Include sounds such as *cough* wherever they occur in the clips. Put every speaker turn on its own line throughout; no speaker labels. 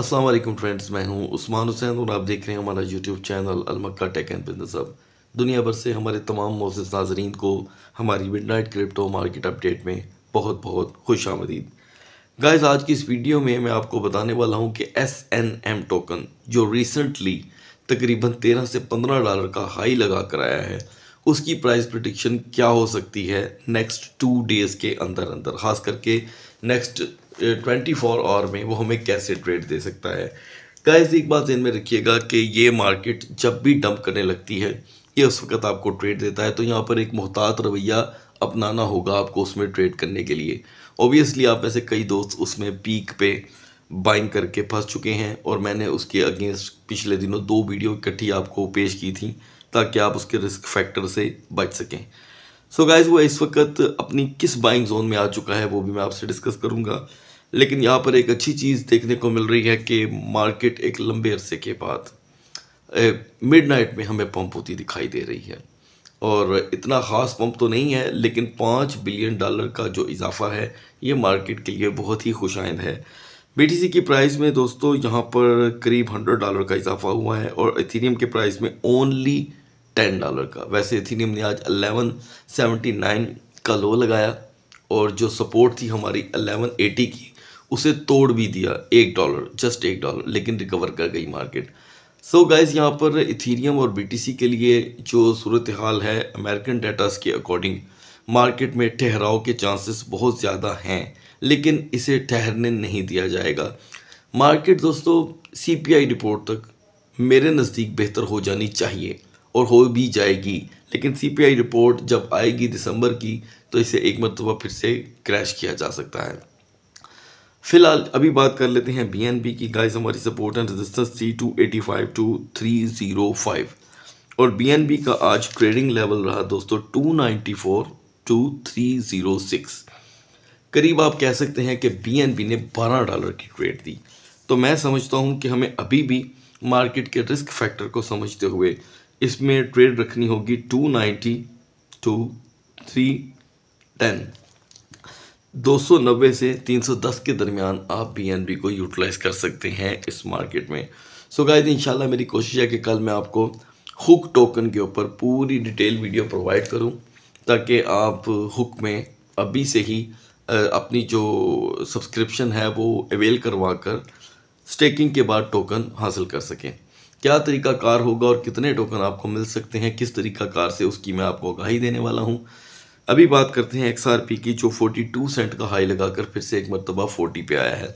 अस्सलाम वालेकुम फ्रेंड्स मैं हूं उस्मान हुसैन और आप देख रहे हैं हमारा YouTube channel Almakka tech and business अब दुनिया भर से हमारे तमाम मोजिस नाजरीन को हमारी midnight crypto market update में बहुत बहुत खुश आमदीद गाइज आज की इस वीडियो में मैं आपको बताने वाला हूं कि एस एन एम टोकन जो रिसेंटली तकरीबन तेरह से पंद्रह डॉलर का हाई लगा कर आया है उसकी प्राइस प्रडिक्शन क्या हो सकती है नेक्स्ट टू डेज़ के अंदर अंदर खास करके नेक्स्ट ट्वेंटी फोर आवर में वो हमें कैसे ट्रेड दे सकता है गाइस एक बात ध्यान में रखिएगा कि ये मार्केट जब भी डंप करने लगती है ये उस वक्त आपको ट्रेड देता है तो यहाँ पर एक मोहतात रवैया अपनाना होगा आपको उसमें ट्रेड करने के लिए ओबियसली आप में से कई दोस्त उसमें पीक पे बाइंग करके फंस चुके हैं और मैंने उसके अगेंस्ट पिछले दिनों दो वीडियो इकट्ठी आपको पेश की थी ताकि आप उसके रिस्क फैक्टर से बच सकें सो so गाइज वो इस वक्त अपनी किस बाइंग जोन में आ चुका है वो भी मैं आपसे डिस्कस करूँगा लेकिन यहाँ पर एक अच्छी चीज़ देखने को मिल रही है कि मार्केट एक लंबे अरसे के बाद मिड नाइट में हमें पंप होती दिखाई दे रही है और इतना ख़ास पंप तो नहीं है लेकिन पाँच बिलियन डॉलर का जो इजाफा है ये मार्केट के लिए बहुत ही खुशाइंद है बी की प्राइस में दोस्तों यहाँ पर करीब हंड्रेड डॉलर का इजाफा हुआ है और इथीरियम के प्राइस में ओनली टेन डॉलर का वैसे इथीनियम ने आज अलेवन सेवेंटी नाइन का लो लगाया और जो सपोर्ट थी हमारी अलेवन एटी की उसे तोड़ भी दिया एक डॉलर जस्ट एक डॉलर लेकिन रिकवर कर गई मार्केट सो गाइज यहाँ पर इथीनियम और बी के लिए जो सूरत हाल है अमेरिकन डेटास के अकॉर्डिंग मार्केट में ठहराव के चांसेस बहुत ज़्यादा हैं लेकिन इसे ठहरने नहीं दिया जाएगा मार्केट दोस्तों सीपीआई रिपोर्ट तक मेरे नज़दीक बेहतर हो जानी चाहिए और हो भी जाएगी लेकिन सीपीआई रिपोर्ट जब आएगी दिसंबर की तो इसे एक मरतबा फिर से क्रैश किया जा सकता है फिलहाल अभी बात कर लेते हैं बीएनबी की गाइस हमारी support and resistance see two eighty five two three zero five और बीएनबी का आज ट्रेडिंग लेवल रहा दोस्तों two ninety four two three zero six करीब आप कह सकते हैं कि बीएनबी ने बारह डॉलर की ट्रेड दी तो मैं समझता हूँ कि हमें अभी भी मार्केट के रिस्क फैक्टर को समझते हुए इसमें ट्रेड रखनी होगी two ninety two three ten 290 से 310 के दरमियान आप बी को यूटिलाइज़ कर सकते हैं इस मार्केट में सो so इन इंशाल्लाह मेरी कोशिश है कि कल मैं आपको हुक टोकन के ऊपर पूरी डिटेल वीडियो प्रोवाइड करूं ताकि आप हुक में अभी से ही अपनी जो सब्सक्रिप्शन है वो अवेल करवा कर स्टेकिंग के बाद टोकन हासिल कर सकें क्या तरीका कार होगा और कितने टोकन आपको मिल सकते हैं किस तरीका कार से उसकी मैं आपको आगाही देने वाला हूँ अभी बात करते हैं एक्स की जो 42 सेंट का हाई लगाकर फिर से एक मरतबा 40 पे आया है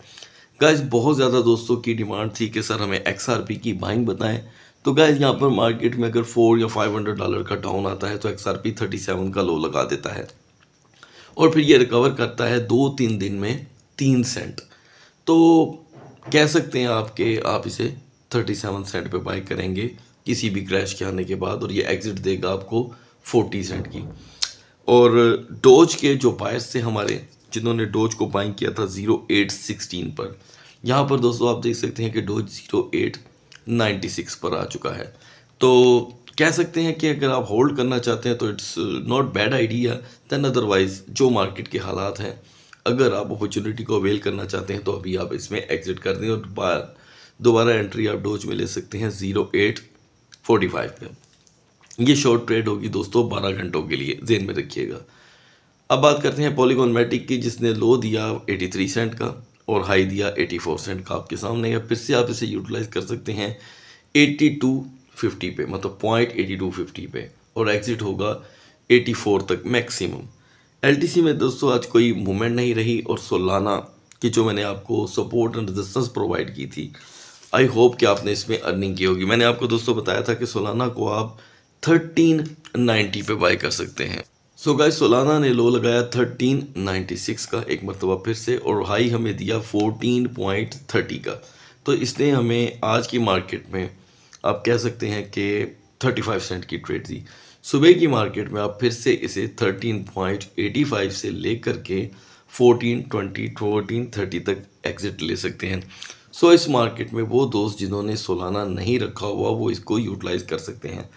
गाइज बहुत ज़्यादा दोस्तों की डिमांड थी कि सर हमें एक्स की बाइंग बताएं तो गाइज यहाँ पर मार्केट में अगर फोर या फाइव हंड्रेड डॉलर का डाउन आता है तो X R P thirty seven का लो लगा देता है और फिर ये रिकवर करता है दो तीन दिन में तीन सेंट तो कह सकते हैं आपके आप इसे थर्टी सेवन सेंट पर बाई करेंगे किसी भी क्रैश के आने के बाद और ये एग्ज़िट देगा आपको फोर्टी सेंट की और डोज के जो बायर्स थे हमारे जिन्होंने डोज को बाइंग किया था ज़ीरो एट सिक्सटीन पर यहाँ पर दोस्तों आप देख सकते हैं कि Doge zero eight ninety six पर आ चुका है तो कह सकते हैं कि अगर आप होल्ड करना चाहते हैं तो it's not bad idea then otherwise जो मार्केट के हालात हैं अगर आप अपॉर्चुनिटी को अवेल करना चाहते हैं तो अभी आप इसमें एग्ज़िट कर दें और बाहर दोबारा एंट्री आप डोज में ले सकते हैं ज़ीरो एट फोर्टी फाइव पे ये शॉर्ट ट्रेड होगी दोस्तों बारह घंटों के लिए जेन में रखिएगा अब बात करते हैं पॉलीगॉन मैटिक की जिसने लो दिया एटी थ्री सेंट का और हाई दिया एटी फोर सेंट का आपके सामने है फिर से आप इसे यूटिलाइज़ कर सकते हैं टू फिफ्टी पे मतलब पॉइंट एटी टू फिफ्टी पे और एग्ज़िट होगा एटी फोर तक मैक्सिमम एलटीसी में दोस्तों आज कोई मूवमेंट नहीं रही और सोलाना की जो मैंने आपको सपोर्ट एंड रेजिस्टेंस प्रोवाइड की थी आई होप कि आपने इसमें अर्निंग की होगी मैंने आपको दोस्तों बताया था कि सोलाना को आप थर्टीन नाइन्टी पे बाई कर सकते हैं सो गाइस सोलाना ने लो लगाया 1396 का एक मरतबा फिर से और हाई हमें दिया 14.30 का तो इसने हमें आज की मार्केट में आप कह सकते हैं कि 35 सेंट की ट्रेड दी सुबह की मार्केट में आप फिर से इसे 13.85 से लेकर के 1420 1430 तक एग्ज़िट ले सकते हैं सो इस मार्केट में वो दोस्त जिन्होंने सोलाना नहीं रखा हुआ वो इसको यूटिलाइज़ कर सकते हैं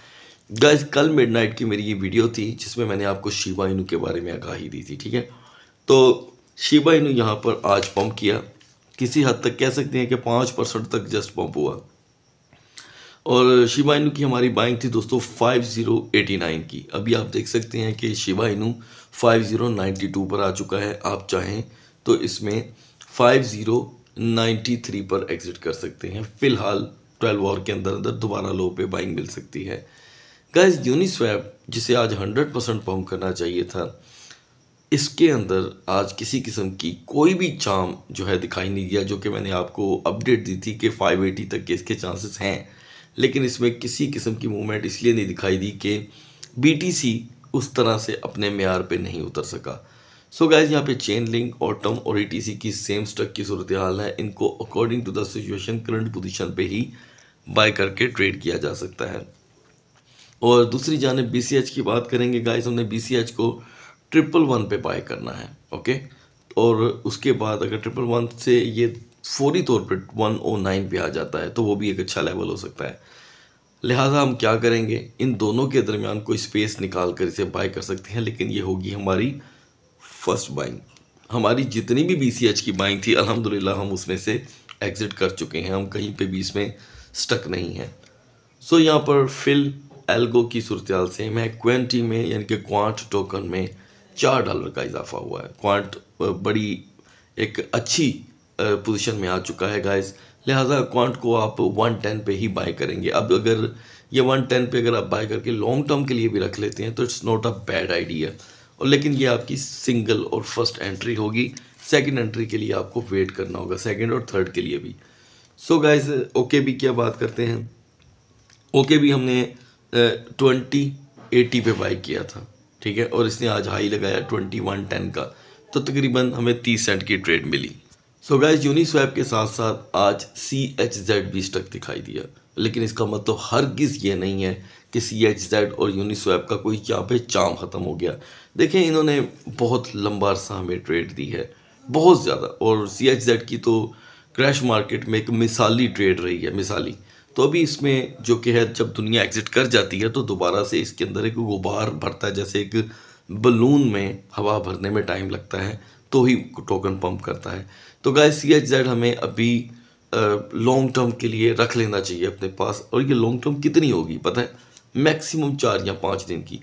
गज कल मिडनाइट की मेरी ये वीडियो थी जिसमें मैंने आपको शिबा इनू के बारे में आगाही दी थी ठीक है तो शिबा इनू यहाँ पर आज पम्प किया किसी हद तक कह सकते हैं कि पाँच परसेंट तक जस्ट पम्प हुआ और शिबा इनू की हमारी बाइंग थी दोस्तों 5089 की अभी आप देख सकते हैं कि शिबा इनू 5092 पर आ चुका है आप चाहें तो इसमें ज़ीरो 93 पर एग्जिट कर सकते हैं फिलहाल 12 आवर के अंदर अंदर दोबारा लो पे बाइंग मिल सकती है गाइस यूनिस्वैप जिसे आज 100 परसेंट पम्प करना चाहिए था इसके अंदर आज किसी किस्म की कोई भी चाम जो है दिखाई नहीं दिया जो कि मैंने आपको अपडेट दी थी कि फाइव तक के इसके चांसेस हैं लेकिन इसमें किसी किस्म की मूवमेंट इसलिए नहीं दिखाई दी कि बी उस तरह से अपने मैार पर नहीं उतर सका सो गाइज यहाँ पे चेन लिंक और टर्म और सी की सेम स्टक की सूरत हाल है इनको according to the situation current position पे ही बाय करके ट्रेड किया जा सकता है और दूसरी जानब बी की बात करेंगे गाइज हमने बी को ट्रिपल वन पे बाय करना है ओके और उसके बाद अगर ट्रिपल वन से ये फौरी तौर पर वन ओ नाइन पे आ जाता है तो वो भी एक अच्छा लेवल हो सकता है लिहाजा हम क्या करेंगे इन दोनों के दरमियान कोई स्पेस निकाल कर इसे बाय कर सकते हैं लेकिन ये होगी हमारी फर्स्ट बाइंग हमारी जितनी भी बी की बाइंग थी अलहमदिल्ला हम उसमें से एग्ज़िट कर चुके हैं हम कहीं पे भी इसमें स्टक नहीं हैं सो so, यहाँ पर फिल एल्गो की सूरत से मैं क्वेंटी में यानी कि क्वांट टोकन में चार डॉलर का इजाफा हुआ है क्वांट बड़ी एक अच्छी पोजीशन में आ चुका है गाइस लिहाजा क्वांट को आप वन टेन पे ही बाय करेंगे अब अगर ये वन टेन पे अगर आप बाय करके लॉन्ग टर्म के लिए भी रख लेते हैं तो it's not a bad idea और लेकिन ये आपकी सिंगल और फर्स्ट एंट्री होगी सेकंड एंट्री के लिए आपको वेट करना होगा सेकंड और थर्ड के लिए भी सो गाइस ओके भी क्या बात करते हैं ओके okay भी हमने ट्वेंटी एटी पे बाई किया था ठीक है और इसने आज हाई लगाया ट्वेंटी वन टेन का तो तकरीबन हमें तीस सेंट की ट्रेड मिली सो गैस यूनिस्वैप के साथ साथ आज सी एच जेड भी स्टक दिखाई दिया लेकिन इसका मतलब हर गिज़ ये नहीं है कि सी एच जेड और यूनिस्वैप का कोई यहाँ पे चाम ख़त्म हो गया देखें इन्होंने बहुत लंबा अरसा हमें ट्रेड दी है बहुत ज़्यादा और सी एच जेड की तो क्रैश मार्केट में एक मिसाली ट्रेड रही है मिसाली तो अभी इसमें जो कि है जब दुनिया एग्जिट कर जाती है तो दोबारा से इसके अंदर एक गुबार भरता है जैसे एक बलून में हवा भरने में टाइम लगता है तो ही टोकन पंप करता है तो गाय सी एच जेड हमें अभी लॉन्ग टर्म के लिए रख लेना चाहिए अपने पास और ये लॉन्ग टर्म कितनी होगी पता है मैक्सिमम चार या पाँच दिन की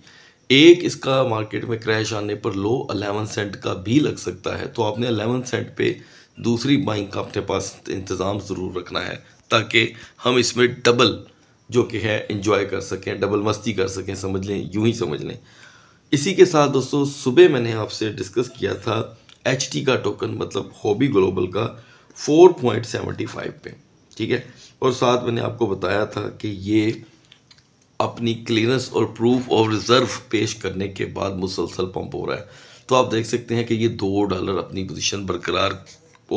एक इसका मार्केट में क्रैश आने पर लो अलेवन सेंट का भी लग सकता है तो आपने अलेवन सेंट पे दूसरी बाइंग का अपने पास इंतज़ाम ज़रूर रखना है ताकि हम इसमें डबल जो कि है इन्जॉय कर सकें डबल मस्ती कर सकें समझ लें यूँ ही समझ लें इसी के साथ दोस्तों सुबह मैंने आपसे डिस्कस किया था एच का टोकन मतलब हॉबी ग्लोबल का 4.75 पे ठीक है और साथ मैंने आपको बताया था कि ये अपनी क्लियरेंस और प्रूफ ऑफ रिज़र्व पेश करने के बाद मुसलसल पम्प हो रहा है तो आप देख सकते हैं कि ये दो डॉलर अपनी पोजीशन बरकरार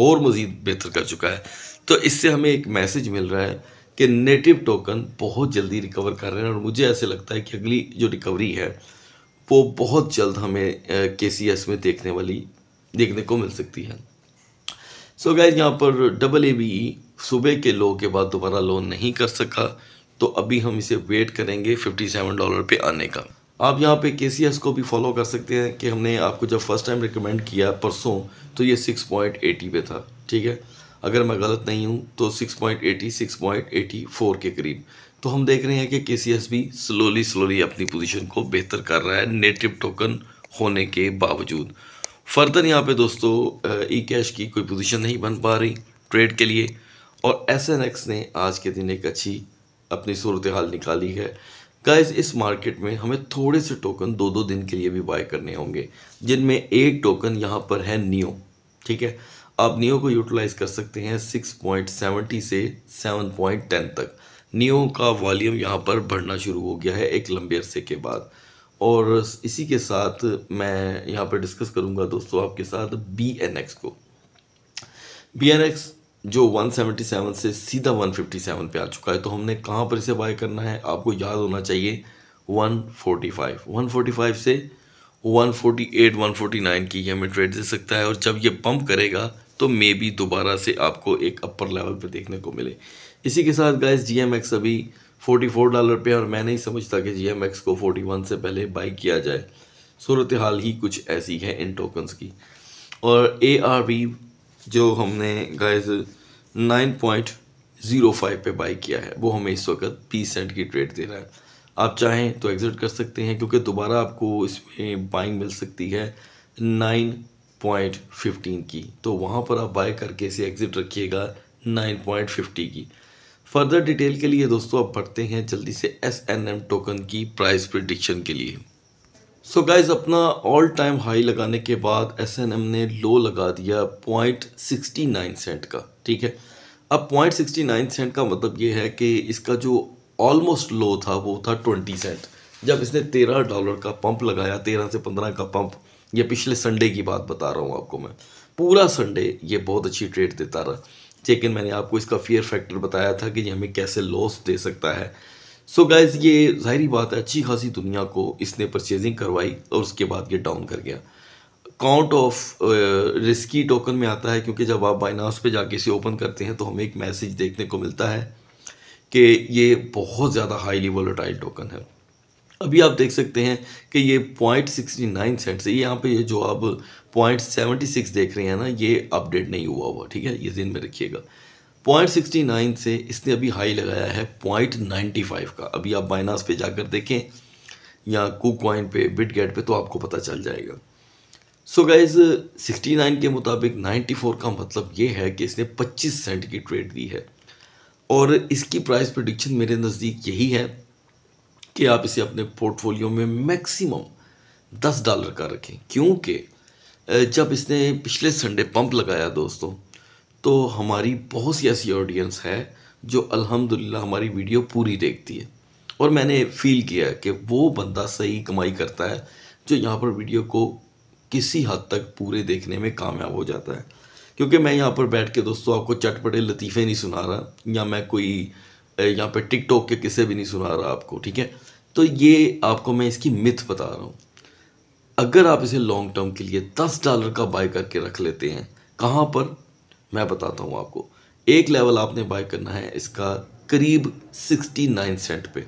और मज़ीद बेहतर कर चुका है तो इससे हमें एक मैसेज मिल रहा है कि नेटिव टोकन बहुत जल्दी रिकवर कर रहे हैं और मुझे ऐसे लगता है कि अगली जो रिकवरी है वो बहुत जल्द हमें के सी एस में देखने वाली देखने को मिल सकती है सो so गैज यहाँ पर डबल ए बी सुबह के लो के बाद दोबारा लोन नहीं कर सका तो अभी हम इसे वेट करेंगे फिफ्टी सेवन डॉलर पे आने का आप यहाँ पे के सी एस को भी फॉलो कर सकते हैं कि हमने आपको जब फर्स्ट टाइम रिकमेंड किया परसों तो ये सिक्स पॉइंट एटी पे था ठीक है अगर मैं गलत नहीं हूँ तो six point eighty six point eighty four के करीब तो हम देख रहे हैं कि के सी एस भी स्लोली स्लोली अपनी पोजिशन को बेहतर कर रहा है नेटिव टोकन होने के बावजूद फर्दर यहाँ पे दोस्तों ई कैश की कोई पोजिशन नहीं बन पा रही ट्रेड के लिए और एस एन एक्स ने आज के दिन एक अच्छी अपनी सूरत हाल निकाली है गाइस इस मार्केट में हमें थोड़े से टोकन दो दो दिन के लिए भी बाय करने होंगे जिनमें एक टोकन यहाँ पर है नियो ठीक है आप नियो को यूटिलाइज़ कर सकते हैं सिक्स पॉइंट सेवेंटी से सेवन पॉइंट टेन तक नियो का वॉल्यूम यहाँ पर बढ़ना शुरू हो गया है एक लंबे अरसे के बाद और इसी के साथ मैं यहाँ पर डिस्कस करूँगा दोस्तों आपके साथ बी को बी जो 177 से सीधा 157 पे आ चुका है तो हमने कहाँ पर इसे बाय करना है आपको याद होना चाहिए 145 145 से 148 149 की हमें ट्रेड दे सकता है और जब ये पंप करेगा तो मे बी दोबारा से आपको एक अपर लेवल पे देखने को मिले इसी के साथ गाइस जी अभी 44 डॉलर पे और मैं नहीं समझता कि जी को फोर्टी से पहले बाई किया जाए सूरत हाल ही कुछ ऐसी है इन टोकन्स की और ए आर बी जो हमने गाइस 9.05 पे बाई किया है वो हमें इस वक्त 20 सेंट की ट्रेड दे रहा है आप चाहें तो एग्ज़िट कर सकते हैं क्योंकि दोबारा आपको इसमें बाइंग मिल सकती है नाइन पॉइंट फिफ्टीन की तो वहाँ पर आप बाय करके इसे एग्ज़िट रखिएगा नाइन पॉइंट फिफ्टी की फर्दर डिटेल के लिए दोस्तों आप पढ़ते हैं जल्दी से एस एन एम टोकन की प्राइस प्रडिक्शन के लिए सो so गाइज अपना ऑल टाइम हाई लगाने के बाद एस एन एम ने लो लगा दिया पॉइंट सिक्सटी नाइन सेंट का ठीक है अब पॉइंट सिक्सटी नाइन सेंट का मतलब ये है कि इसका जो ऑलमोस्ट लो था वो था ट्वेंटी सेंट जब इसने तेरह डॉलर का पंप लगाया तेरह से पंद्रह का पंप ये पिछले संडे की बात बता रहा हूँ आपको मैं पूरा संडे ये बहुत अच्छी ट्रेड देता रहा लेकिन मैंने आपको इसका फियर फैक्टर बताया था कि ये हमें कैसे लॉस दे सकता है सो so ये ज़ाहरी बात है अच्छी खासी दुनिया को इसने परचेजिंग करवाई और उसके बाद ये डाउन कर गया काउंट ऑफ रिस्की टोकन में आता है क्योंकि जब आप बाइनास पे जाके इसे ओपन करते हैं तो हमें एक मैसेज देखने को मिलता है कि ये बहुत ज़्यादा हाईली वोलेटाइल टोकन है अभी आप देख सकते हैं कि ये पॉइंट सिक्सटी नाइन सेंट से यहाँ पर ये जो आप पॉइंट सेवेंटी सिक्स देख रहे हैं ना ये अपडेट नहीं हुआ हुआ ठीक है ये दिन में रखिएगा पॉइंट सिक्सटी नाइन से इसने अभी हाई लगाया है पॉइंट नाइन्टी फाइव का अभी आप बाइनास पे जाकर देखें या कुकॉइन पे बिट गेट पे तो आपको पता चल जाएगा सो गाइज 69 के मुताबिक 94 का मतलब ये है कि इसने 25 सेंट की ट्रेड दी है और इसकी प्राइस प्रडिक्शन मेरे नज़दीक यही है कि आप इसे अपने पोर्टफोलियो में मैक्सिमम 10 डॉलर का रखें क्योंकि जब इसने पिछले संडे पंप लगाया दोस्तों तो हमारी बहुत सी ऐसी ऑडियंस है जो अल्हम्दुलिल्लाह हमारी वीडियो पूरी देखती है और मैंने फील किया है कि वो बंदा सही कमाई करता है जो यहाँ पर वीडियो को किसी हद तक पूरे देखने में कामयाब हो जाता है क्योंकि मैं यहाँ पर बैठ के दोस्तों आपको चटपटे लतीफ़े नहीं सुना रहा या मैं कोई यहाँ पर टिकटॉक के किसे भी नहीं सुना रहा आपको ठीक है तो ये आपको मैं इसकी मिथ बता रहा हूँ अगर आप इसे लॉन्ग टर्म के लिए दस डॉलर का बाय करके रख लेते हैं कहाँ पर मैं बताता हूँ आपको एक लेवल आपने बाय करना है इसका करीब 69 सेंट पे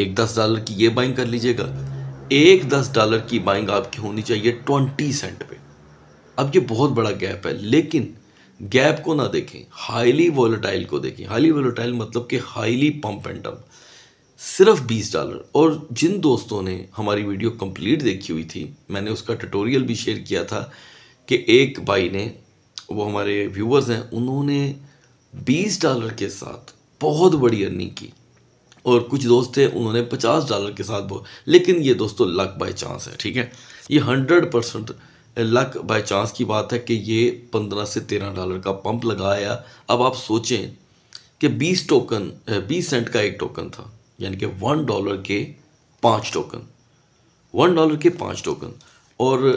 एक दस डॉलर की ये बाइंग कर लीजिएगा एक दस डॉलर की बाइंग आपकी होनी चाहिए ट्वेंटी सेंट पे अब ये बहुत बड़ा गैप है लेकिन गैप को ना देखें हाईली वोलेटाइल को देखें हाईली वोलेटाइल मतलब कि हाईली पम्प एंड टम्प सिर्फ बीस डॉलर और जिन दोस्तों ने हमारी वीडियो कंप्लीट देखी हुई थी मैंने उसका ट्यूटोरियल भी शेयर किया था कि एक बाई ने वो हमारे व्यूवर्स हैं उन्होंने 20 डॉलर के साथ बहुत बड़ी अर्निंग की और कुछ दोस्त थे उन्होंने 50 डॉलर के साथ बहुत लेकिन ये दोस्तों लक बाय चांस है ठीक है ये 100 परसेंट लक बाय चांस की बात है कि ये 15 से 13 डॉलर का पंप लगाया अब आप सोचें कि 20 टोकन 20 सेंट का एक टोकन था यानी कि वन डॉलर के पाँच टोकन वन डॉलर के पाँच टोकन और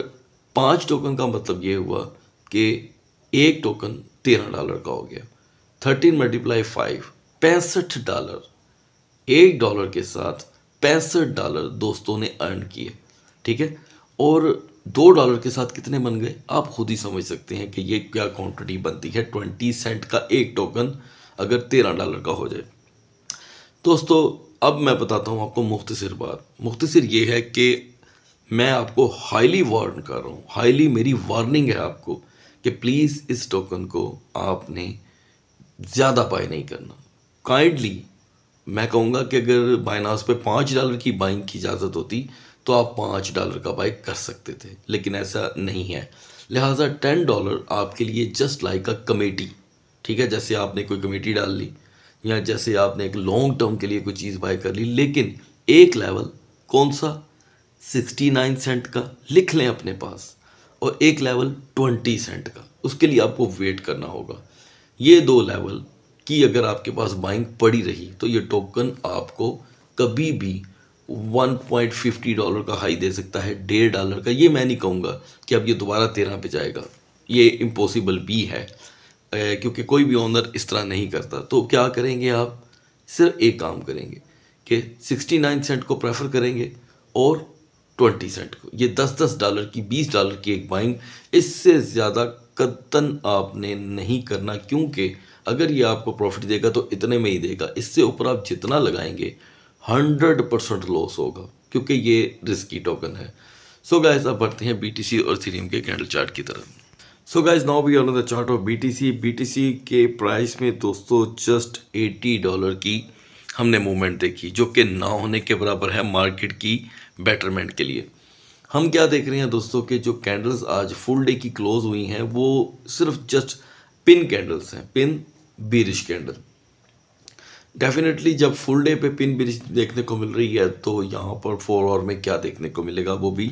पाँच टोकन का मतलब ये हुआ कि एक टोकन तेरह डॉलर का हो गया थर्टीन मल्टीप्लाई फाइव पैंसठ डॉलर एक डॉलर के साथ पैंसठ डॉलर दोस्तों ने अर्न किए ठीक है और दो डॉलर के साथ कितने बन गए आप खुद ही समझ सकते हैं कि ये क्या क्वांटिटी बनती है ट्वेंटी सेंट का एक टोकन अगर तेरह डॉलर का हो जाए दोस्तों अब मैं बताता हूँ आपको मुख्तसर बात मुख्तसर ये है कि मैं आपको हाईली वार्न कर रहा हूँ हाईली मेरी वार्निंग है आपको कि प्लीज़ इस टोकन को आपने ज़्यादा बाय नहीं करना काइंडली मैं कहूँगा कि अगर बायनास पे पाँच डॉलर की बाइंग की इजाज़त होती तो आप पाँच डॉलर का बाय कर सकते थे लेकिन ऐसा नहीं है लिहाजा टेन डॉलर आपके लिए जस्ट लाइक अ कमेटी ठीक है जैसे आपने कोई कमेटी डाल ली या जैसे आपने एक लॉन्ग टर्म के लिए कोई चीज़ बाय कर ली लेकिन एक लेवल कौन सा सिक्सटी नाइन सेंट का लिख लें अपने पास और एक लेवल ट्वेंटी सेंट का उसके लिए आपको वेट करना होगा ये दो लेवल की अगर आपके पास बाइंग पड़ी रही तो ये टोकन आपको कभी भी 1.50 डॉलर का हाई दे सकता है डेढ़ डॉलर का ये मैं नहीं कहूँगा कि अब ये दोबारा तेरह पे जाएगा ये इम्पॉसिबल भी है क्योंकि कोई भी ऑनर इस तरह नहीं करता तो क्या करेंगे आप सिर्फ एक काम करेंगे कि 69 सेंट को प्रेफर करेंगे और ट्वेंटी सेंट को ये दस दस डॉलर की बीस डॉलर की एक बाइंग इससे ज़्यादा कदन आपने नहीं करना क्योंकि अगर ये आपको प्रॉफिट देगा तो इतने में ही देगा इससे ऊपर आप जितना लगाएंगे हंड्रेड परसेंट लॉस होगा क्योंकि ये रिस्की टोकन है सो गाइज अब बढ़ते हैं बीटीसी और सीरीम के कैंडल चार्ट की तरफ so guys now we on the chart of BTC BTC के प्राइस में दोस्तों जस्ट एटी डॉलर की हमने मूवमेंट देखी जो कि ना होने के बराबर है मार्केट की बेटरमेंट के लिए हम क्या देख रहे हैं दोस्तों के जो कैंडल्स आज फुल डे की क्लोज हुई हैं वो सिर्फ जस्ट पिन कैंडल्स हैं पिन बीरिश कैंडल डेफिनेटली जब फुल डे पे पिन बिरिश देखने को मिल रही है तो यहाँ पर फोर आवर में क्या देखने को मिलेगा वो भी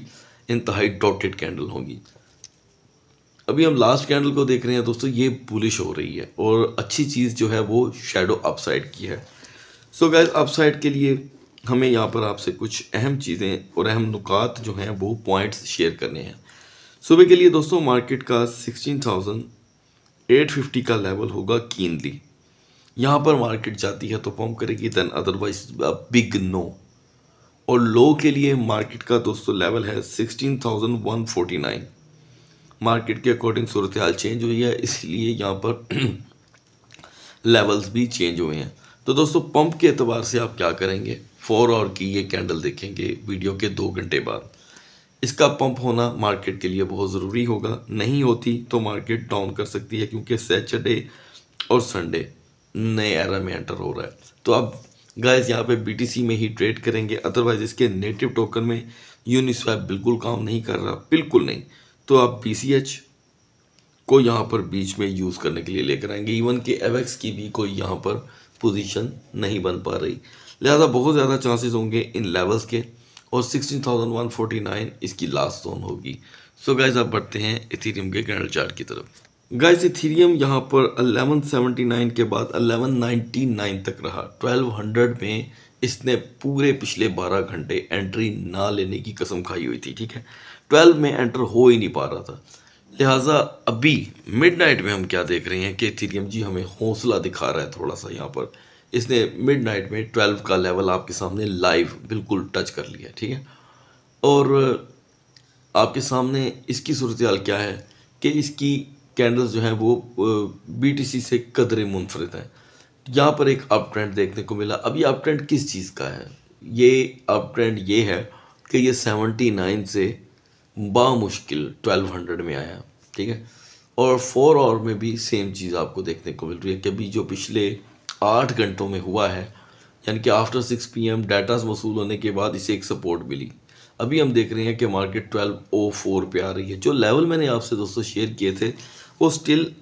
इंतहाई डॉटेड कैंडल होगी अभी हम लास्ट कैंडल को देख रहे हैं दोस्तों ये बुलिश हो रही है और अच्छी चीज़ जो है वो शेडो अपसाइड की है सो गैस अपसाइड के लिए हमें यहाँ पर आपसे कुछ अहम चीज़ें और अहम नुकात जो हैं वो पॉइंट्स शेयर करने हैं सुबह के लिए दोस्तों मार्केट का सिक्सटीन थाउजेंड एट फिफ्टी का लेवल होगा कीनली यहाँ पर मार्केट जाती है तो पम्प करेगी दैन अदरवाइज बिग नो और लो के लिए मार्केट का दोस्तों लेवल है sixteen thousand one forty nine market के अकॉर्डिंग सूरत हाल चेंज हुई है इसलिए यहाँ पर लेवल्स *clears throat* भी चेंज हुए हैं तो दोस्तों पम्प के अतबार से आप क्या करेंगे फोर आवर की ये कैंडल देखेंगे वीडियो के दो घंटे बाद इसका पंप होना मार्केट के लिए बहुत ज़रूरी होगा नहीं होती तो मार्केट डाउन कर सकती है क्योंकि सैटरडे और संडे नए एरा में एंटर हो रहा है तो अब गाइस यहाँ पे बीटीसी में ही ट्रेड करेंगे अदरवाइज इसके नेटिव टोकन में यूनिस्वैप बिल्कुल काम नहीं कर रहा बिल्कुल नहीं तो आप पीसीएच को यहाँ पर बीच में यूज़ करने के लिए लेकर आएंगे इवन के एवेक्स की भी कोई यहाँ पर पोजीशन नहीं बन पा रही लिहाजा बहुत ज़्यादा चांसेस होंगे इन लेवल्स के और 16,149 इसकी लास्ट जोन होगी सो so गाइज आप बढ़ते हैं इथीरियम के कैंडल चार्ट की तरफ गाइज इथीरियम यहाँ पर 1179 के बाद 1199 तक रहा 1200 में इसने पूरे पिछले 12 घंटे एंट्री ना लेने की कसम खाई हुई थी ठीक है 12 में एंटर हो ही नहीं पा रहा था लिहाजा अभी मिडनाइट में हम क्या देख रहे हैं कि थीरियम जी हमें हौसला दिखा रहा है थोड़ा सा यहाँ पर इसने मिडनाइट में ट्वेल्व का लेवल आपके सामने लाइव बिल्कुल टच कर लिया ठीक है और आपके सामने इसकी सूरत क्या है कि इसकी कैंडल्स जो हैं वो बीटीसी से कदरे मुनफरद हैं यहाँ पर एक अप ट्रेंड देखने को मिला अब ये अप ट्रेंड किस चीज़ का है ये अप ट्रेंड ये है कि ये सेवेंटी नाइन से बामुश्किल ट्वेल्व हंड्रेड में आया ठीक है और फोर आवर में भी सेम चीज़ आपको देखने को मिल रही है कि अभी जो पिछले आठ घंटों में हुआ है यानी कि after six P M datas वसूल होने के बाद इसे एक सपोर्ट मिली अभी हम देख रहे हैं कि मार्केट ट्वेल्व ओ फोर पर आ रही है जो लेवल मैंने आपसे दोस्तों शेयर किए थे वो स्टिल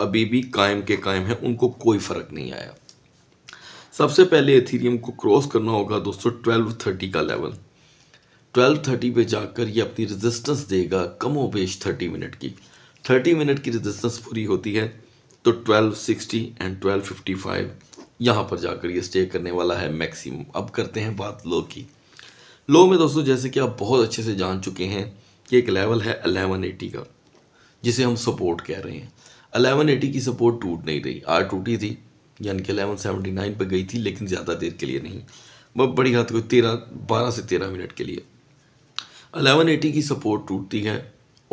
अभी भी कायम के कायम है उनको कोई फ़र्क नहीं आया सबसे पहले एथीरियम को क्रॉस करना होगा दोस्तों ट्वेल्व थर्टी का लेवल ट्वेल्व थर्टी पर जाकर यह अपनी रजिस्टेंस देगा कमो बेश थर्टी मिनट की थर्टी मिनट की रजिस्टेंस पूरी होती है तो 1260 एंड 1255 यहाँ पर जाकर ये स्टे करने वाला है मैक्सिमम अब करते हैं बात लो की लो में दोस्तों जैसे कि आप बहुत अच्छे से जान चुके हैं कि एक लेवल है 1180 का जिसे हम सपोर्ट कह रहे हैं 1180 की सपोर्ट टूट नहीं रही आर टूटी थी यानी कि अलेवन पर गई थी लेकिन ज़्यादा देर के लिए नहीं बस बड़ी हाथ को तेरह बारह से तेरह मिनट के लिए 1180 की सपोर्ट टूटती है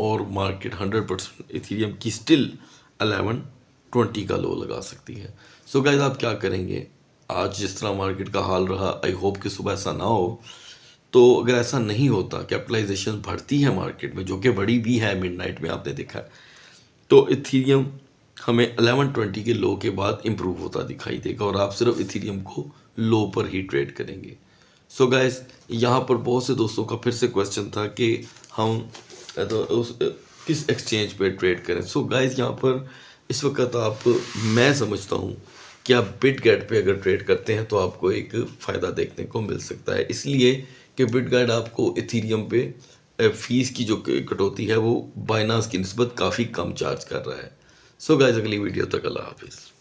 और मार्केट 100 परसेंट इथीरियम की स्टिल अलेवन ट्वेंटी का लो लगा सकती है सो so गाइज आप क्या करेंगे आज जिस तरह मार्केट का हाल रहा आई होप कि सुबह ऐसा ना हो तो अगर ऐसा नहीं होता कैपिटलाइजेशन बढ़ती है मार्केट में जो कि बड़ी भी है मिडनाइट में आपने देखा है तो इथीरियम हमें अलेवन ट्वेंटी के लो के बाद इम्प्रूव होता दिखाई देगा और आप सिर्फ इथीरियम को लो पर ही ट्रेड करेंगे सो so गाइस यहाँ पर बहुत से दोस्तों का फिर से क्वेश्चन था कि हम तो उस किस एक्सचेंज पे ट्रेड करें सो गाइज गाइस यहाँ पर इस वक्त आप मैं समझता हूँ कि आप बिट गैट पर अगर ट्रेड करते हैं तो आपको एक फ़ायदा देखने को मिल सकता है इसलिए कि बिट गार्ड आपको इथीरियम पे फीस की जो कटौती है वो बाइनास की नस्बत काफ़ी कम चार्ज कर रहा है सो गाइज अगली वीडियो तक अल्लाह हाफिज़